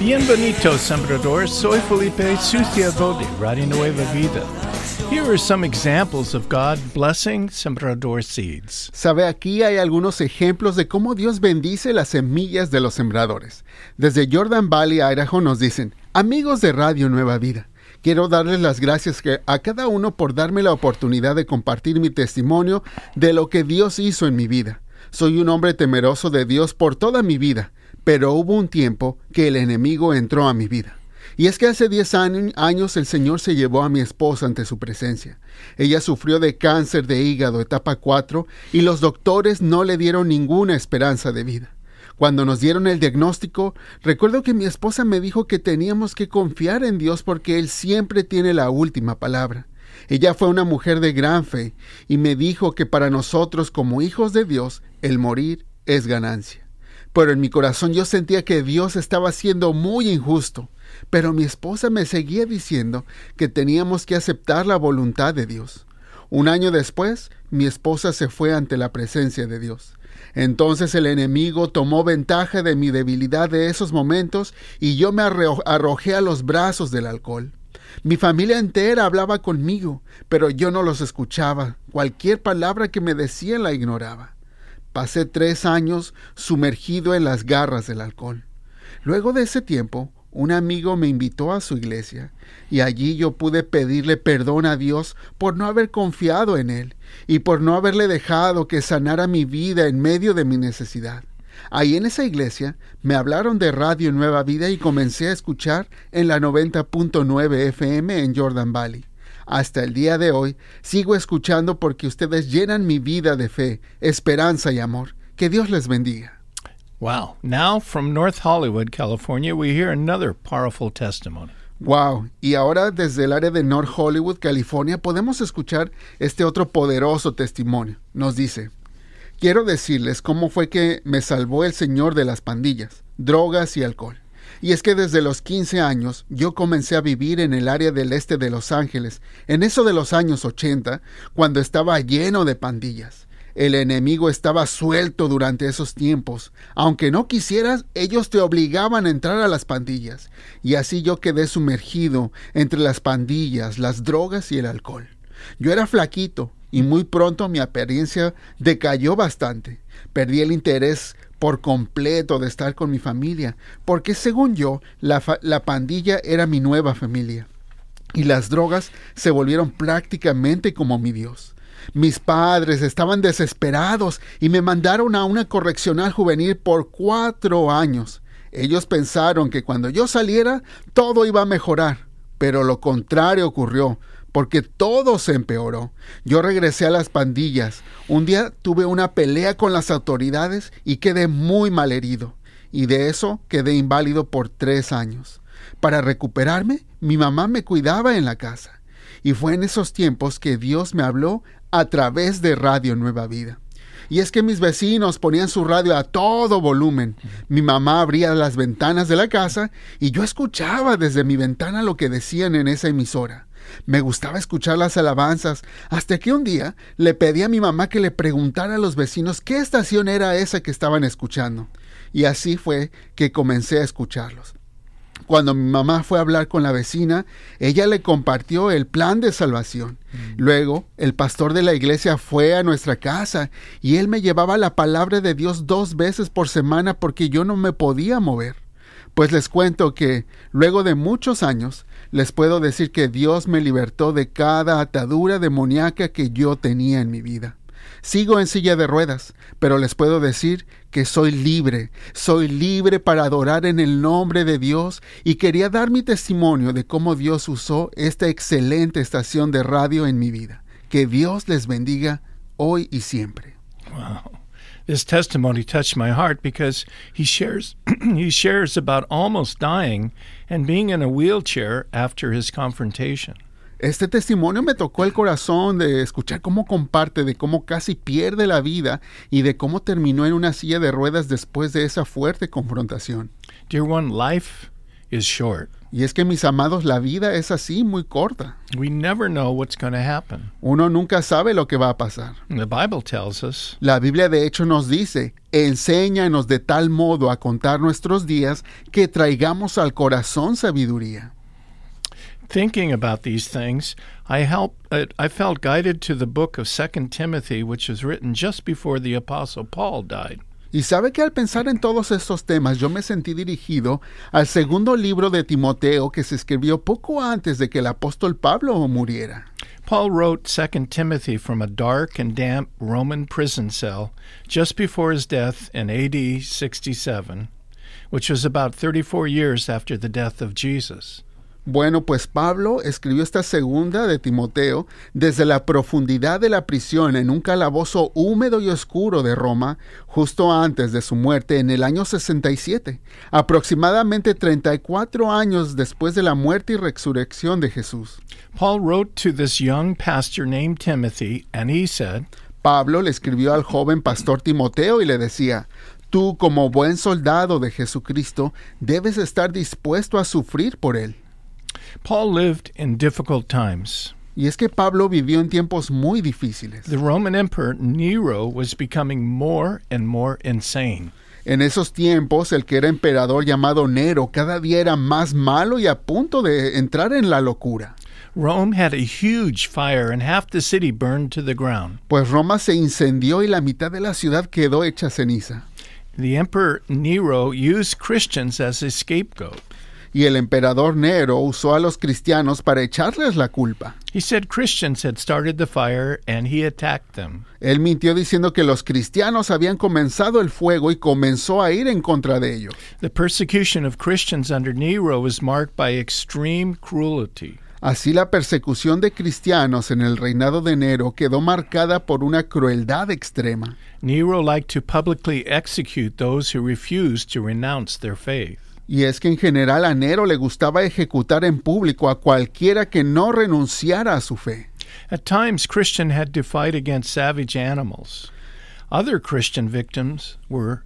Bienvenidos, sembrador. Soy Felipe Sutiago Radio Nueva Vida. Here are some examples of God blessing sembrador seeds. Sabe, aquí hay algunos ejemplos de cómo Dios bendice las semillas de los sembradores. Desde Jordan Valley, Idaho, nos dicen, amigos de Radio Nueva Vida. Quiero darles las gracias a cada uno por darme la oportunidad de compartir mi testimonio de lo que Dios hizo en mi vida. Soy un hombre temeroso de Dios por toda mi vida pero hubo un tiempo que el enemigo entró a mi vida. Y es que hace 10 años el Señor se llevó a mi esposa ante su presencia. Ella sufrió de cáncer de hígado etapa 4 y los doctores no le dieron ninguna esperanza de vida. Cuando nos dieron el diagnóstico, recuerdo que mi esposa me dijo que teníamos que confiar en Dios porque Él siempre tiene la última palabra. Ella fue una mujer de gran fe y me dijo que para nosotros como hijos de Dios el morir es ganancia. Pero en mi corazón yo sentía que Dios estaba siendo muy injusto. Pero mi esposa me seguía diciendo que teníamos que aceptar la voluntad de Dios. Un año después, mi esposa se fue ante la presencia de Dios. Entonces el enemigo tomó ventaja de mi debilidad de esos momentos y yo me arrojé a los brazos del alcohol. Mi familia entera hablaba conmigo, pero yo no los escuchaba. Cualquier palabra que me decían la ignoraba. Pasé tres años sumergido en las garras del alcohol. Luego de ese tiempo, un amigo me invitó a su iglesia y allí yo pude pedirle perdón a Dios por no haber confiado en Él y por no haberle dejado que sanara mi vida en medio de mi necesidad. Ahí en esa iglesia me hablaron de Radio Nueva Vida y comencé a escuchar en la 90.9 FM en Jordan Valley hasta el día de hoy, sigo escuchando porque ustedes llenan mi vida de fe, esperanza y amor. Que Dios les bendiga. Wow. Now from North Hollywood, California, we hear another powerful testimony. Wow. Y ahora desde el área de North Hollywood, California, podemos escuchar este otro poderoso testimonio. Nos dice, quiero decirles cómo fue que me salvó el Señor de las pandillas, drogas y alcohol. Y es que desde los 15 años yo comencé a vivir en el área del este de Los Ángeles, en eso de los años 80, cuando estaba lleno de pandillas. El enemigo estaba suelto durante esos tiempos. Aunque no quisieras, ellos te obligaban a entrar a las pandillas. Y así yo quedé sumergido entre las pandillas, las drogas y el alcohol. Yo era flaquito y muy pronto mi apariencia decayó bastante. Perdí el interés por completo de estar con mi familia, porque según yo, la, la pandilla era mi nueva familia y las drogas se volvieron prácticamente como mi Dios. Mis padres estaban desesperados y me mandaron a una correccional juvenil por cuatro años. Ellos pensaron que cuando yo saliera todo iba a mejorar, pero lo contrario ocurrió porque todo se empeoró. Yo regresé a las pandillas. Un día tuve una pelea con las autoridades y quedé muy mal herido. Y de eso quedé inválido por tres años. Para recuperarme, mi mamá me cuidaba en la casa. Y fue en esos tiempos que Dios me habló a través de Radio Nueva Vida. Y es que mis vecinos ponían su radio a todo volumen. Mi mamá abría las ventanas de la casa y yo escuchaba desde mi ventana lo que decían en esa emisora. Me gustaba escuchar las alabanzas, hasta que un día le pedí a mi mamá que le preguntara a los vecinos qué estación era esa que estaban escuchando. Y así fue que comencé a escucharlos. Cuando mi mamá fue a hablar con la vecina, ella le compartió el plan de salvación. Mm. Luego, el pastor de la iglesia fue a nuestra casa y él me llevaba la palabra de Dios dos veces por semana porque yo no me podía mover. Pues les cuento que, luego de muchos años, les puedo decir que Dios me libertó de cada atadura demoníaca que yo tenía en mi vida. Sigo en silla de ruedas, pero les puedo decir que soy libre, soy libre para adorar en el nombre de Dios y quería dar mi testimonio de cómo Dios usó esta excelente estación de radio en mi vida. Que Dios les bendiga hoy y siempre his testimony touched my heart because he shares he shares about almost dying and being in a wheelchair after his confrontation. Este testimonio me tocó el corazón de escuchar cómo comparte, de cómo casi pierde la vida y de cómo terminó en una silla de ruedas después de esa fuerte confrontación. Dear one, life is short. Y es que mis amados, la vida es así muy corta. We never know what's going to happen. Uno nunca sabe lo que va a pasar. The Bible tells us. La Biblia de hecho nos dice, enséñanos de tal modo a contar nuestros días que traigamos al corazón sabiduría. Thinking about these things, I help uh, I felt guided to the book of 2 Timothy which was written just before the apostle Paul died. Y sabe que al pensar en todos estos temas yo me sentí dirigido al segundo libro de Timoteo que se escribió poco antes de que el apóstol Pablo muriera. Paul wrote 2 Timothy from a dark and damp Roman prison cell just before his death in AD 67, which was about 34 years after the death of Jesus. Bueno, pues Pablo escribió esta segunda de Timoteo desde la profundidad de la prisión en un calabozo húmedo y oscuro de Roma, justo antes de su muerte en el año 67, aproximadamente 34 años después de la muerte y resurrección de Jesús. Paul wrote to this young pastor named Timothy and he said, Pablo le escribió al joven pastor Timoteo y le decía, Tú como buen soldado de Jesucristo debes estar dispuesto a sufrir por él. Paul lived in difficult times. Y es que Pablo vivió en tiempos muy difíciles. The Roman Emperor Nero was becoming more and more insane. En esos tiempos, el que era emperador llamado Nero cada día era más malo y a punto de entrar en la locura. Rome had a huge fire and half the city burned to the ground. Pues Roma se incendió y la mitad de la ciudad quedó hecha ceniza. The emperor Nero used Christians as a scapegoat. y el emperador Nero usó a los cristianos para echarles la culpa. Él mintió diciendo que los cristianos habían comenzado el fuego y comenzó a ir en contra de ellos. Así la persecución de cristianos en el reinado de Nero quedó marcada por una crueldad extrema. Nero liked to publicly execute those who refused to renounce their faith y es que en general a Nero le gustaba ejecutar en público a cualquiera que no renunciara a su fe. At times Christian had to fight against savage animals. Other Christian victims were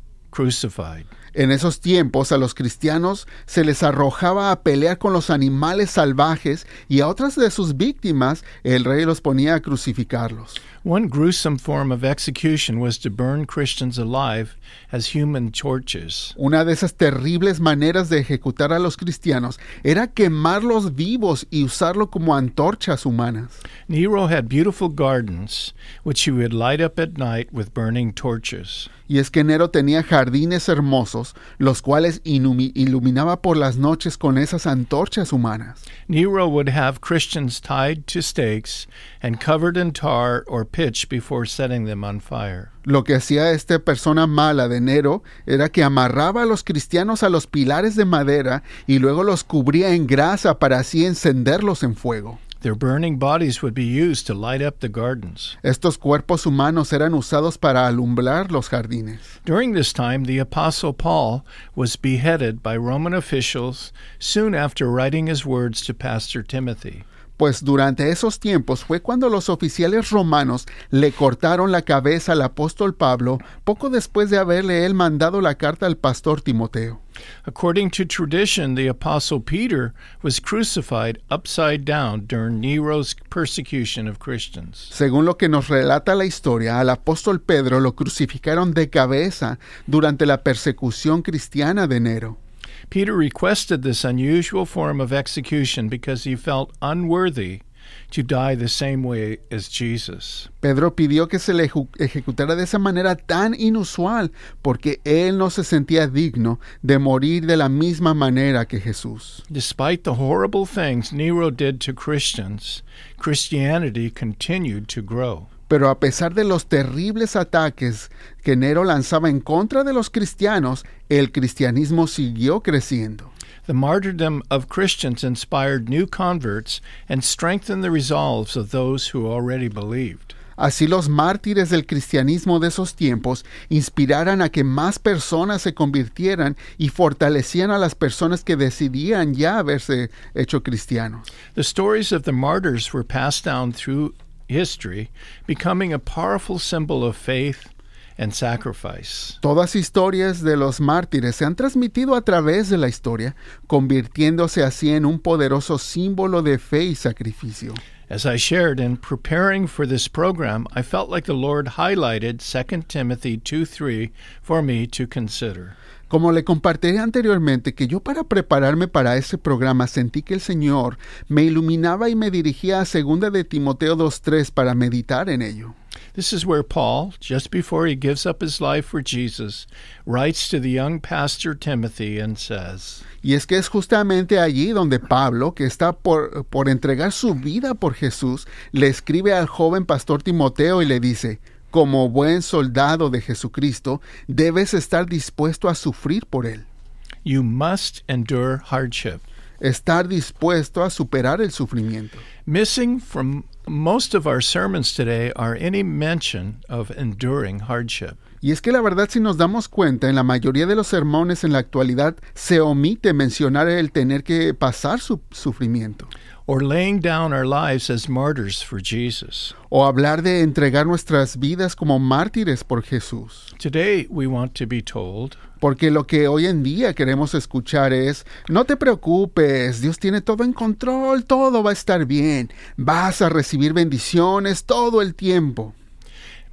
en esos tiempos a los cristianos se les arrojaba a pelear con los animales salvajes y a otras de sus víctimas el rey los ponía a crucificarlos. One gruesome form of execution was to burn Christians alive as human torches. Una de esas terribles maneras de ejecutar a los cristianos era quemarlos vivos y usarlo como antorchas humanas. Nero had beautiful gardens which he would light up at night with burning torches y es que Nero tenía jardines hermosos, los cuales iluminaba por las noches con esas antorchas humanas. Nero would have Christians tied to stakes and covered in tar or pitch before setting them on fire. Lo que hacía esta persona mala de Nero era que amarraba a los cristianos a los pilares de madera y luego los cubría en grasa para así encenderlos en fuego. Their burning bodies would be used to light up the gardens. Estos cuerpos humanos eran usados para alumbrar los jardines. During this time, the apostle Paul was beheaded by Roman officials soon after writing his words to Pastor Timothy. Pues durante esos tiempos fue cuando los oficiales romanos le cortaron la cabeza al apóstol Pablo poco después de haberle él mandado la carta al pastor Timoteo. Peter was crucified upside down Nero's of Christians. Según lo que nos relata la historia, al apóstol Pedro lo crucificaron de cabeza durante la persecución cristiana de Nero. Peter requested this unusual form of execution because he felt unworthy to die the same way as Jesus. Pedro pidió que se le ejecutara de esa manera tan inusual porque él no se sentía digno de morir de la misma manera que Jesús. Despite the horrible things Nero did to Christians, Christianity continued to grow. Pero a pesar de los terribles ataques que Nero lanzaba en contra de los cristianos, el cristianismo siguió creciendo. The of Christians inspired new converts and strengthened those already believed. Así los mártires del cristianismo de esos tiempos inspiraron a que más personas se convirtieran y fortalecían a las personas que decidían ya haberse hecho cristianos. The stories of the martyrs were passed down through history, becoming a powerful symbol of faith and sacrifice. Todas historias de los mártires se han transmitido a través de la historia, convirtiéndose así en un poderoso símbolo de fe y sacrificio. As I shared in preparing for this program, I felt like the Lord highlighted 2 Timothy 2:3 for me to consider. Como le compartiré anteriormente, que yo para prepararme para ese programa sentí que el Señor me iluminaba y me dirigía a segunda de Timoteo 2:3 para meditar en ello. This is where Paul, just before he gives up his life for Jesus, writes to the young pastor Timothy and says, Y es que es justamente allí donde Pablo, que está por, por entregar su vida por Jesús, le escribe al joven pastor Timoteo y le dice, como buen soldado de Jesucristo, debes estar dispuesto a sufrir por él. You must endure hardship. Estar dispuesto a superar el sufrimiento. most of our sermons today are any mention of enduring hardship. Y es que la verdad si nos damos cuenta, en la mayoría de los sermones en la actualidad se omite mencionar el tener que pasar su sufrimiento laying down our lives for O hablar de entregar nuestras vidas como mártires por Jesús. Today we want to be told porque lo que hoy en día queremos escuchar es, no te preocupes, Dios tiene todo en control, todo va a estar bien, vas a recibir bendiciones todo el tiempo.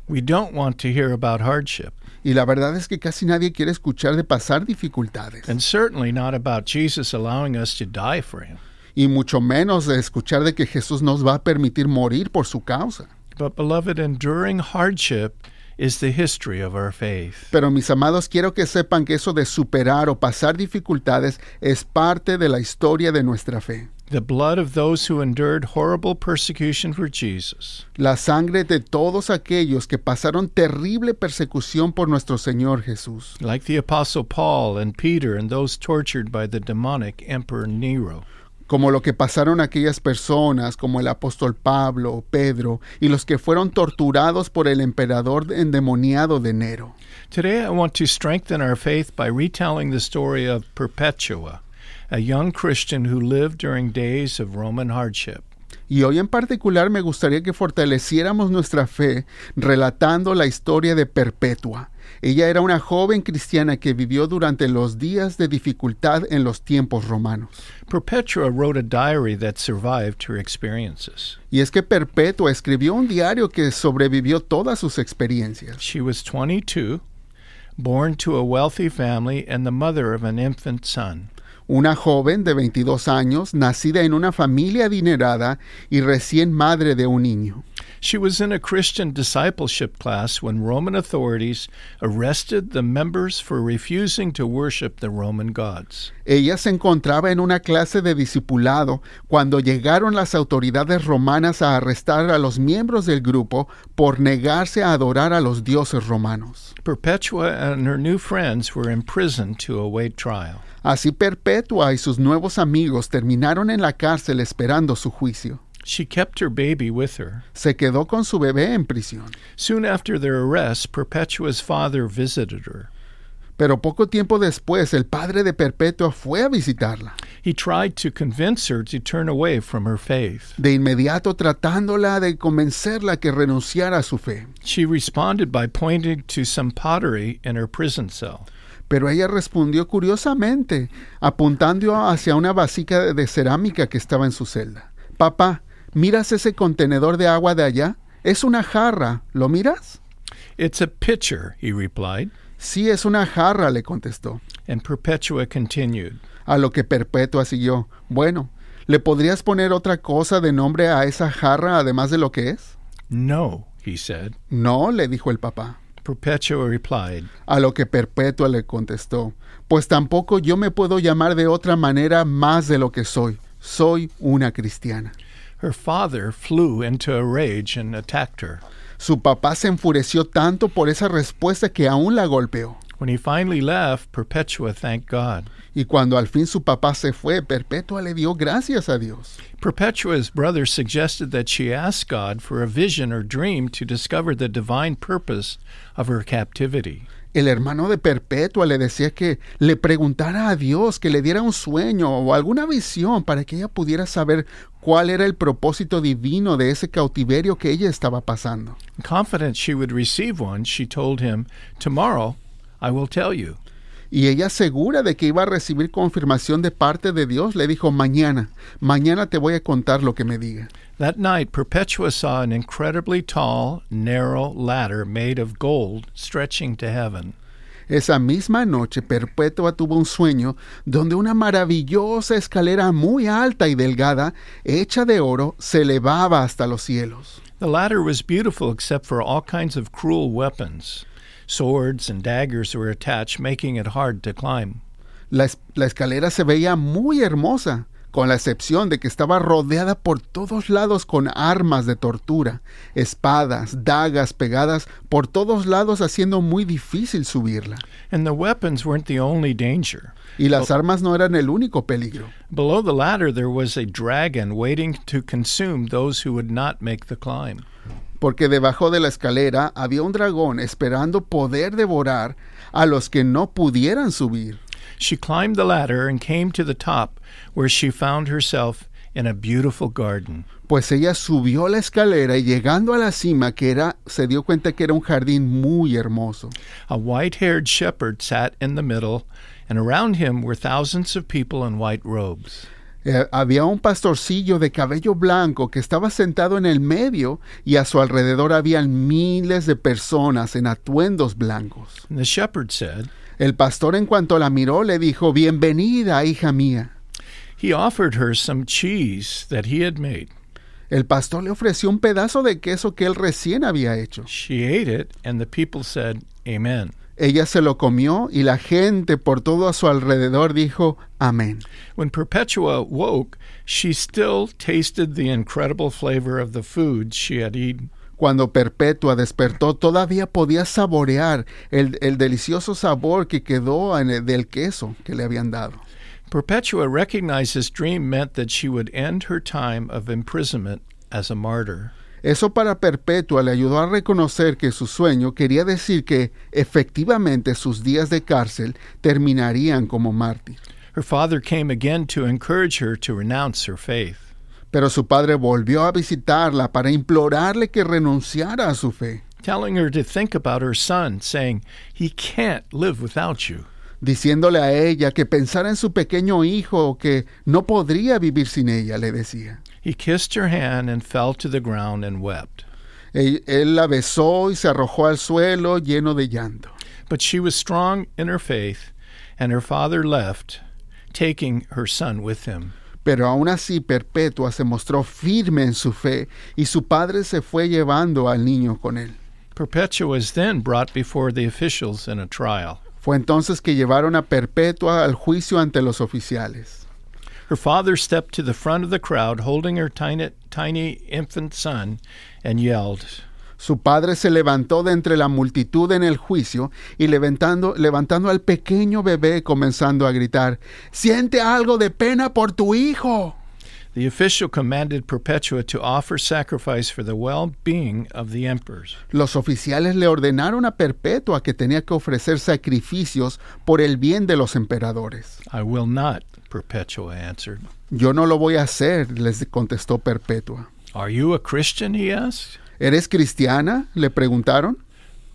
We don't want hear hardship. Y la verdad es que casi nadie quiere escuchar de pasar dificultades. And certainly not about Jesus allowing us to die for him y mucho menos de escuchar de que Jesús nos va a permitir morir por su causa. But beloved, enduring hardship is the history of our faith. Pero mis amados, quiero que sepan que eso de superar o pasar dificultades es parte de la historia de nuestra fe. The blood of those who endured horrible persecution for Jesus. La sangre de todos aquellos que pasaron terrible persecución por nuestro Señor Jesús. Like the apostle Paul and Peter and those tortured by the demonic emperor Nero como lo que pasaron aquellas personas como el apóstol Pablo, Pedro y los que fueron torturados por el emperador endemoniado de Nero. Today I want to strengthen retelling the story of Perpetua, a young Christian who lived during days of Roman hardship. Y hoy en particular me gustaría que fortaleciéramos nuestra fe relatando la historia de Perpetua, ella era una joven cristiana que vivió durante los días de dificultad en los tiempos romanos. Perpetua Y es que Perpetua escribió un diario que sobrevivió todas sus experiencias. She was 22, born to a wealthy family and the mother of an infant son una joven de 22 años, nacida en una familia adinerada y recién madre de un niño. Ella se encontraba en una clase de discipulado cuando llegaron las autoridades romanas a arrestar a los miembros del grupo por negarse a adorar a los dioses romanos. Así Perpetua y sus nuevos amigos terminaron en la cárcel esperando su juicio. She kept her baby with her. Se quedó con su bebé en prisión. Soon after their arrest, Perpetua's father visited her. Pero poco tiempo después, el padre de Perpetua fue a visitarla. He tried to convince her to turn away from her faith. De inmediato tratándola de convencerla que renunciara a su fe. She responded by pointing to some pottery in her prison cell. Pero ella respondió curiosamente, apuntando hacia una vasija de cerámica que estaba en su celda. Papá, ¿Miras ese contenedor de agua de allá? Es una jarra. ¿Lo miras? It's a pitcher, he replied. Sí, es una jarra, le contestó. And Perpetua A lo que Perpetua siguió. Bueno, ¿le podrías poner otra cosa de nombre a esa jarra además de lo que es? No, he said. No, le dijo el papá. Perpetua replied. A lo que Perpetua le contestó. Pues tampoco yo me puedo llamar de otra manera más de lo que soy. Soy una cristiana. her father flew into a rage and attacked her. Su papá se enfureció tanto por esa respuesta que aún la golpeó. When he finally left, Perpetua thanked God. Y cuando al fin su papá se fue, Perpetua le dio gracias a Dios. Perpetua's brother suggested that she ask God for a vision or dream to discover the divine purpose of her captivity. el hermano de Perpetua le decía que le preguntara a Dios, que le diera un sueño o alguna visión para que ella pudiera saber cuál era el propósito divino de ese cautiverio que ella estaba pasando. Confident she would receive one, she told him, "Tomorrow I will tell you." Y ella segura de que iba a recibir confirmación de parte de Dios, le dijo, mañana, mañana te voy a contar lo que me diga. Esa misma noche, Perpetua tuvo un sueño donde una maravillosa escalera muy alta y delgada, hecha de oro, se elevaba hasta los cielos. The ladder was beautiful except for all kinds of cruel weapons. swords and daggers were attached, making it hard to climb. La, es la escalera se veía muy hermosa, con la excepción de que estaba rodeada por todos lados con armas de tortura, espadas, dagas pegadas por todos lados haciendo muy difícil subirla. And the weapons weren't the only danger. Y las armas no eran el único peligro. Below the ladder there was a dragon waiting to consume those who would not make the climb. porque debajo de la escalera había un dragón esperando poder devorar a los que no pudieran subir. She climbed the ladder and came to the top, where she found herself in a beautiful garden. Pues ella subió la escalera y llegando a la cima que era se dio cuenta que era un jardín muy hermoso. A white-haired shepherd sat in the middle, and around him were thousands of people in white robes. Eh, había un pastorcillo de cabello blanco que estaba sentado en el medio y a su alrededor habían miles de personas en atuendos blancos. shepherd el pastor en cuanto la miró le dijo, "Bienvenida, hija mía." He offered her some cheese that he had made. El pastor le ofreció un pedazo de queso que él recién había hecho. She ate it and the people said, "Amen." ella se lo comió y la gente por todo a su alrededor dijo amén. When Perpetua woke, she still tasted the incredible flavor of the food she had eaten. Cuando Perpetua despertó, todavía podía saborear el, delicioso sabor que quedó en el, del queso que le habían dado. Perpetua recognized this dream meant that she would end her time of imprisonment as a martyr. Eso para Perpetua le ayudó a reconocer que su sueño quería decir que efectivamente sus días de cárcel terminarían como mártir. Her father came again to encourage her to renounce her faith. Pero su padre volvió a visitarla para implorarle que renunciara a su fe. her to think about her son, saying, He can't live without you. Diciéndole a ella que pensara en su pequeño hijo, que no podría vivir sin ella, le decía. He kissed her hand and fell to the ground and wept. Él la besó y se arrojó al suelo lleno de llanto. But she was strong in her faith, and her father left, taking her son with him. Pero aún así Perpetua se mostró firme en su fe, y su padre se fue llevando al niño con él. Perpetua was then brought before the officials in a trial. Fue entonces que llevaron a Perpetua al juicio ante los oficiales. father stepped the front crowd holding su padre se levantó de entre la multitud en el juicio y levantando, levantando al pequeño bebé comenzando a gritar, siente algo de pena por tu hijo. Los oficiales le ordenaron a Perpetua que tenía que ofrecer sacrificios por el bien de los emperadores. I will not, Perpetua answered. Yo no lo voy a hacer, les contestó Perpetua. Are you a Christian? he asked. ¿Eres cristiana? le preguntaron.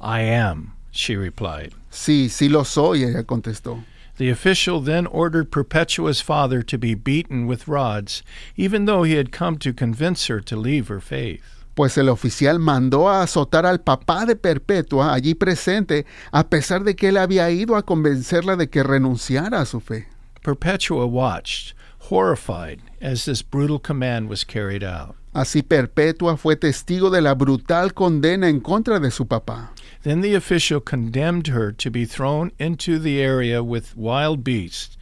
I am, she replied. Sí, sí lo soy, ella contestó. The official then ordered Perpetua's father to be beaten with rods, even though he had come to convince her to leave her faith pues el oficial mandó a azotar al papá de Perpetua allí presente, a pesar de que él había ido a convencerla de que renunciara a su fe. Perpetua watched, horrified, as this brutal command was carried out. Así Perpetua fue testigo de la brutal condena en contra de su papá. Then the official condemned her to be thrown into the area with wild beasts,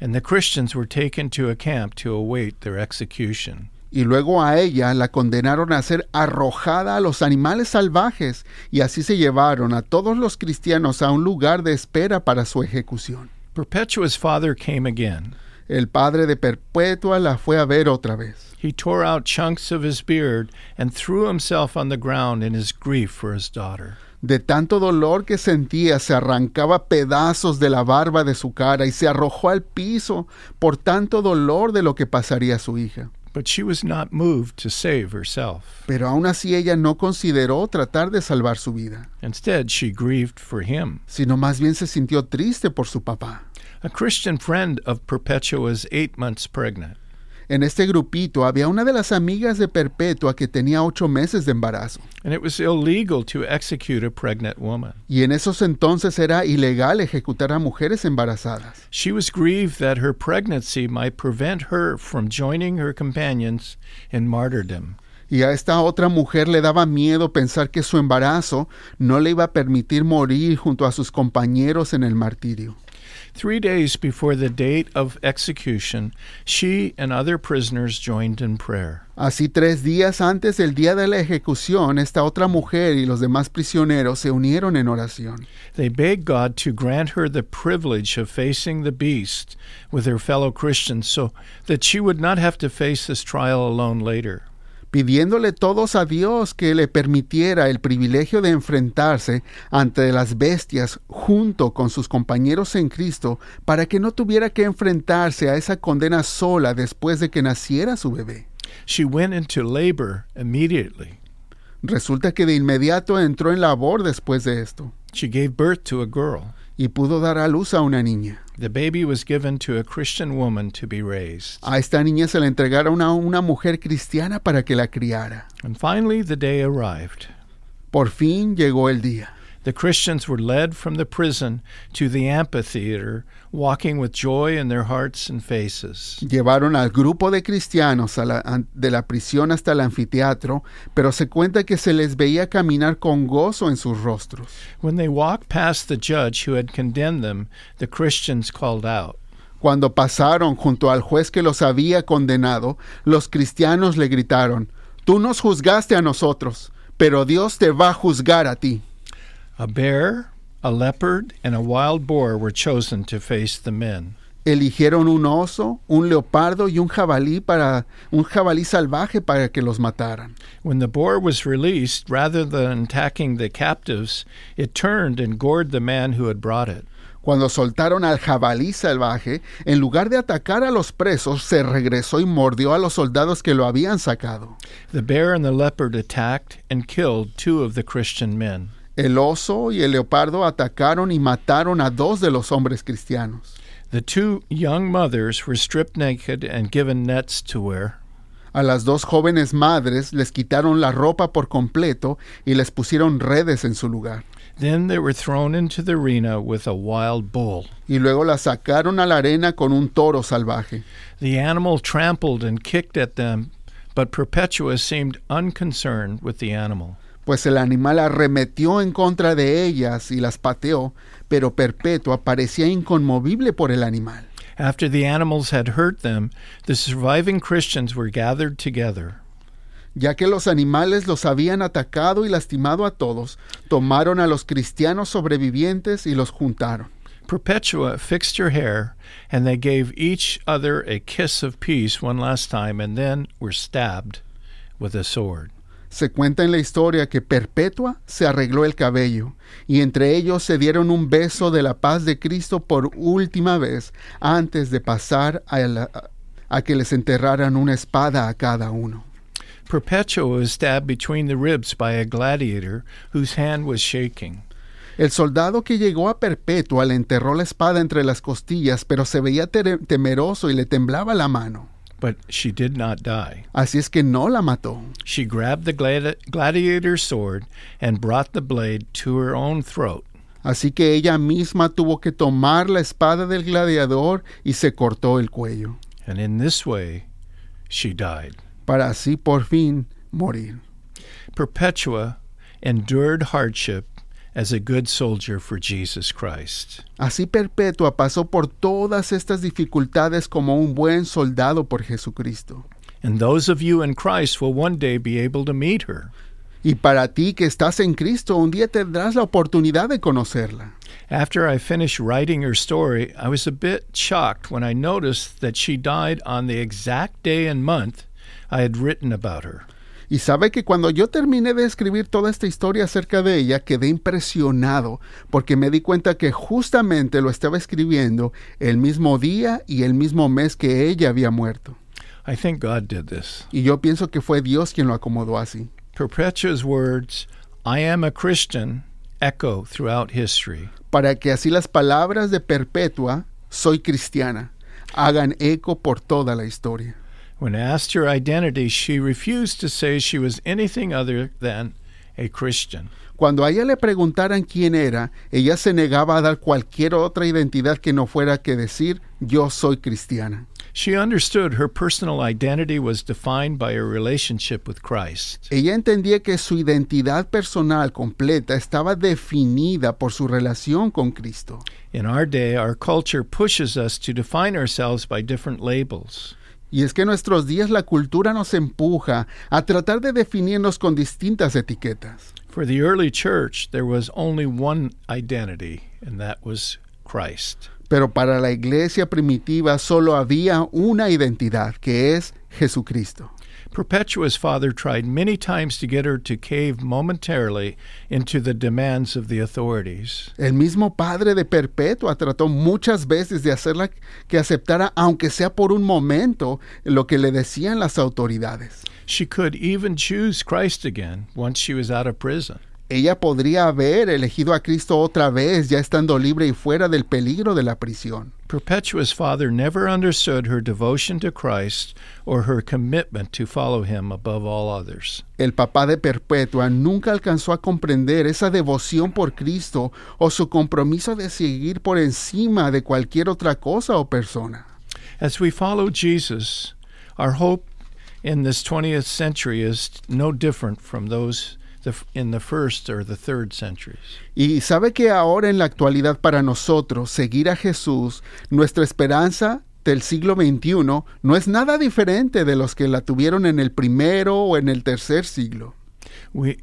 and the Christians were taken to a camp to await their execution. y luego a ella la condenaron a ser arrojada a los animales salvajes, y así se llevaron a todos los cristianos a un lugar de espera para su ejecución. Perpetua's father came again. El padre de Perpetua la fue a ver otra vez. He tore out chunks of his beard and threw himself on the ground in his grief for his daughter. De tanto dolor que sentía, se arrancaba pedazos de la barba de su cara y se arrojó al piso por tanto dolor de lo que pasaría a su hija. Pero aún así ella no consideró tratar de salvar su vida. Instead, she for him. Sino más bien se sintió triste por su papá. A Christian friend of Perpetua's eight months pregnant. En este grupito había una de las amigas de Perpetua que tenía ocho meses de embarazo. execute pregnant Y en esos entonces era ilegal ejecutar a mujeres embarazadas. She was grieved that her pregnancy might prevent her from joining her companions in martyrdom. y a esta otra mujer le daba miedo pensar que su embarazo no le iba a permitir morir junto a sus compañeros en el martirio. Three days before the date of execution, she and other prisoners joined in prayer. Así tres días antes del día de la ejecución, esta otra mujer y los demás prisioneros se unieron en oración. They begged God to grant her the privilege of facing the beast with her fellow Christians so that she would not have to face this trial alone later. pidiéndole todos a Dios que le permitiera el privilegio de enfrentarse ante las bestias junto con sus compañeros en Cristo para que no tuviera que enfrentarse a esa condena sola después de que naciera su bebé. She went into labor immediately. Resulta que de inmediato entró en labor después de esto. She gave birth to a girl. Y pudo dar a luz a una niña. The baby was given to a Christian woman to be raised. A esta niña se la entregaron a una mujer cristiana para que la criara. And finally the day arrived. Por fin llegó el día. The Christians were led from the prison to the walking with joy in their hearts and faces. Llevaron al grupo de cristianos de la prisión hasta el anfiteatro, pero se cuenta que se les veía caminar con gozo en sus rostros. Cuando pasaron junto al juez que los había condenado, los cristianos le gritaron, Tú nos juzgaste a nosotros, pero Dios te va a juzgar a ti. A bear, a leopard, and a wild boar were chosen to face the men. Eligieron un oso, un leopardo y un jabalí para un jabalí salvaje para que los mataran. When the boar was released, rather than attacking the captives, it turned and gored the man who had brought it. Cuando soltaron al jabalí salvaje, en lugar de atacar a los presos, se regresó y mordió a los soldados que lo habían sacado. The bear and the leopard attacked and killed two of the Christian men. El oso y el leopardo atacaron y mataron a dos de los hombres cristianos. The two young mothers were stripped naked and given nets to wear. A las dos jóvenes madres les quitaron la ropa por completo y les pusieron redes en su lugar. Then they were thrown into the arena with a wild bull. Y luego la sacaron a la arena con un toro salvaje. The animal trampled and kicked at them, but Perpetua seemed unconcerned with the animal. pues el animal arremetió en contra de ellas y las pateó, pero Perpetua parecía inconmovible por el animal. After the animals had hurt them, the surviving Christians were gathered together. Ya que los animales los habían atacado y lastimado a todos, tomaron a los cristianos sobrevivientes y los juntaron. Perpetua fixed her hair, and they gave each other a kiss of peace one last time, and then were stabbed with a sword. Se cuenta en la historia que Perpetua se arregló el cabello y entre ellos se dieron un beso de la paz de Cristo por última vez antes de pasar a, que les enterraran una espada a cada uno. Perpetua was stabbed between the ribs by a gladiator whose hand was shaking. El soldado que llegó a Perpetua le enterró la espada entre las costillas, pero se veía temeroso y le temblaba la mano. But she did not die. Así es que no la mató. She grabbed the gladi gladiator's sword and brought the blade to her own throat. Así que ella misma tuvo que tomar la espada del gladiador y se cortó el cuello. And in this way, she died. Para así por fin morir. Perpetua endured hardship as a good soldier for Jesus Christ. Así Perpetua pasó por todas estas dificultades como un buen soldado por Jesucristo. And those of you in Christ will one day be able to meet her. Y para ti que estás en Cristo, un día tendrás la oportunidad de conocerla. After I finished writing her story, I was a bit shocked when I noticed that she died on the exact day and month I had written about her. Y sabe que cuando yo terminé de escribir toda esta historia acerca de ella, quedé impresionado porque me di cuenta que justamente lo estaba escribiendo el mismo día y el mismo mes que ella había muerto. Y yo pienso que fue Dios quien lo acomodó así. words, I am a Christian, echo throughout history. Para que así las palabras de Perpetua, soy cristiana, hagan eco por toda la historia. When asked her identity, she refused to say she was anything other than a Christian. Cuando a ella le preguntaran quién era, ella se negaba a dar cualquier otra identidad que no fuera que decir yo soy cristiana. She understood her personal identity was defined by her relationship with Christ. Ella entendía que su identidad personal completa estaba definida por su relación con Cristo. In our day, our culture pushes us to define ourselves by different labels. Y es que en nuestros días la cultura nos empuja a tratar de definirnos con distintas etiquetas. For the early church there was only one identity and that was Christ. Pero para la iglesia primitiva solo había una identidad, que es Jesucristo. Perpetua's father tried many times to get her to cave momentarily into the demands of the authorities. El mismo padre de Perpetua trató muchas veces de hacerla que aceptara aunque sea por un momento lo que le decían las autoridades. She could even choose Christ again once she was out of prison. ella podría haber elegido a Cristo otra vez, ya estando libre y fuera del peligro de la prisión. Perpetua's father never understood her devotion to Christ or her commitment to follow him above all others. El papá de Perpetua nunca alcanzó a comprender esa devoción por Cristo o su compromiso de seguir por encima de cualquier otra cosa o persona. As we follow Jesus, our hope in this 20th century is no different from those y sabe que ahora en la actualidad para nosotros seguir a Jesús, nuestra esperanza del siglo XXI no es nada diferente de los que la tuvieron en el primero o en el tercer siglo.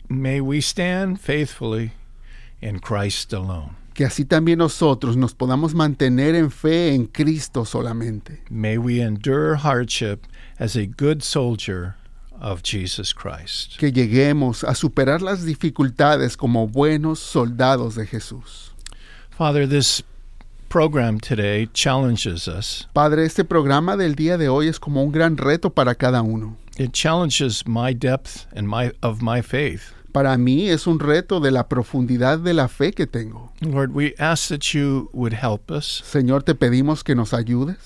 may we stand faithfully in Christ alone. Que así también nosotros nos podamos mantener en fe en Cristo solamente. May we endure hardship as a good soldier Jesus Christ. Que lleguemos a superar las dificultades como buenos soldados de Jesús. Father, program challenges Padre, este programa del día de hoy es como un gran reto para cada uno. It challenges my of my Para mí es un reto de la profundidad de la fe que tengo. help Señor, te pedimos que nos ayudes.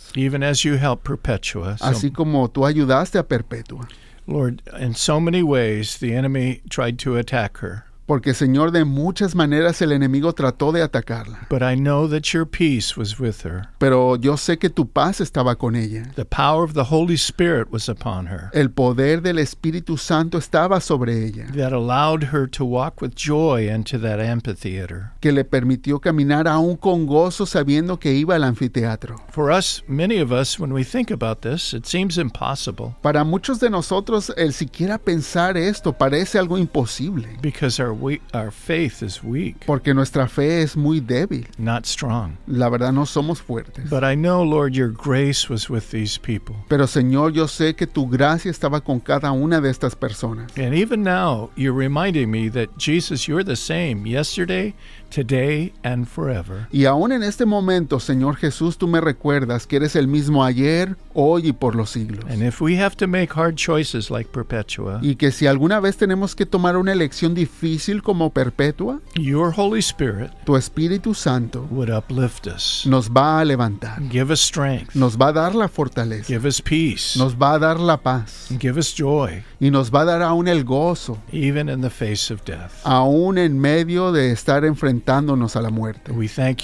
Así como tú ayudaste a Perpetua. Lord, in so many ways, the enemy tried to attack her. porque Señor de muchas maneras el enemigo trató de atacarla. Pero yo sé que tu paz estaba con ella. The the El poder del Espíritu Santo estaba sobre ella. Que le permitió caminar aún con gozo sabiendo que iba al anfiteatro. Para muchos de nosotros el siquiera pensar esto parece algo imposible. Because we, our faith is weak. Porque nuestra fe es muy débil. Not strong. La verdad no somos fuertes. But I know, Lord, your grace was with these people. Pero Señor, yo sé que tu gracia estaba con cada una de estas personas. And even now, you're reminding me that Jesus, you're the same yesterday, forever. Y aún en este momento, Señor Jesús, tú me recuerdas que eres el mismo ayer, hoy y por los siglos. make Perpetua, y que si alguna vez tenemos que tomar una elección difícil como Perpetua, your Holy Spirit, tu Espíritu Santo, Nos va a levantar. Nos va a dar la fortaleza. Nos va a dar la paz. joy. Y nos va a dar aún el gozo. Even Aún en medio de estar enfrentando enfrentándonos a la muerte. thank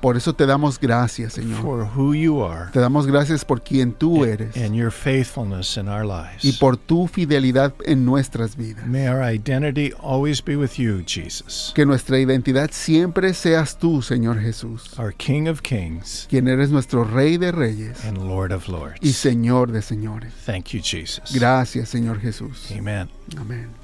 por eso te damos gracias, Señor. you te damos gracias por quien tú eres. your Y por tu fidelidad en nuestras vidas. Que nuestra identidad siempre seas tú, Señor Jesús. King of Kings. Quien eres nuestro Rey de Reyes. Y Señor de Señores. Thank Gracias, Señor Jesús. Amen. Amén.